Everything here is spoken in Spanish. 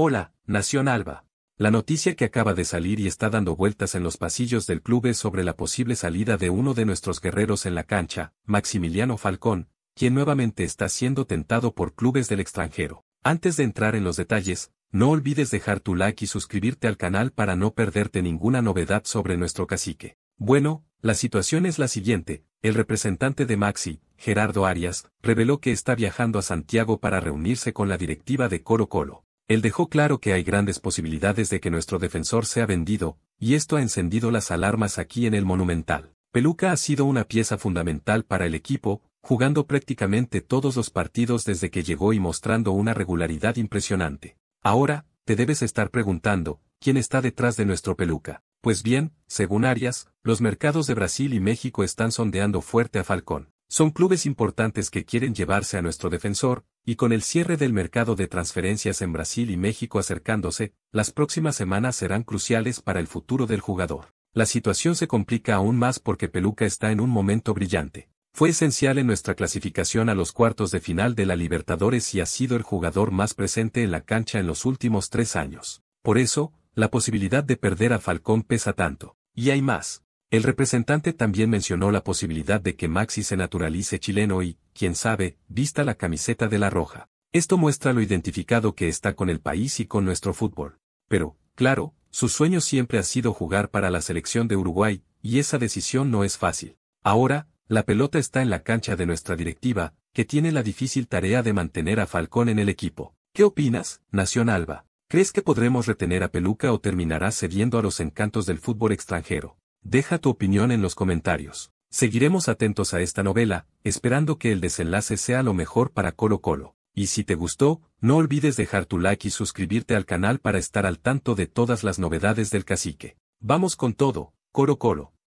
Hola, Nación Alba. La noticia que acaba de salir y está dando vueltas en los pasillos del club es sobre la posible salida de uno de nuestros guerreros en la cancha, Maximiliano Falcón, quien nuevamente está siendo tentado por clubes del extranjero. Antes de entrar en los detalles, no olvides dejar tu like y suscribirte al canal para no perderte ninguna novedad sobre nuestro cacique. Bueno, la situación es la siguiente, el representante de Maxi, Gerardo Arias, reveló que está viajando a Santiago para reunirse con la directiva de Coro Colo. Él dejó claro que hay grandes posibilidades de que nuestro defensor sea vendido, y esto ha encendido las alarmas aquí en el Monumental. Peluca ha sido una pieza fundamental para el equipo, jugando prácticamente todos los partidos desde que llegó y mostrando una regularidad impresionante. Ahora, te debes estar preguntando, ¿quién está detrás de nuestro Peluca? Pues bien, según Arias, los mercados de Brasil y México están sondeando fuerte a Falcón. Son clubes importantes que quieren llevarse a nuestro defensor, y con el cierre del mercado de transferencias en Brasil y México acercándose, las próximas semanas serán cruciales para el futuro del jugador. La situación se complica aún más porque Peluca está en un momento brillante. Fue esencial en nuestra clasificación a los cuartos de final de la Libertadores y ha sido el jugador más presente en la cancha en los últimos tres años. Por eso, la posibilidad de perder a Falcón pesa tanto. Y hay más. El representante también mencionó la posibilidad de que Maxi se naturalice chileno y, quién sabe, vista la camiseta de la roja. Esto muestra lo identificado que está con el país y con nuestro fútbol. Pero, claro, su sueño siempre ha sido jugar para la selección de Uruguay, y esa decisión no es fácil. Ahora, la pelota está en la cancha de nuestra directiva, que tiene la difícil tarea de mantener a Falcón en el equipo. ¿Qué opinas, Nación Alba? ¿Crees que podremos retener a Peluca o terminará cediendo a los encantos del fútbol extranjero? Deja tu opinión en los comentarios. Seguiremos atentos a esta novela, esperando que el desenlace sea lo mejor para Colo Colo. Y si te gustó, no olvides dejar tu like y suscribirte al canal para estar al tanto de todas las novedades del cacique. Vamos con todo, Coro Colo.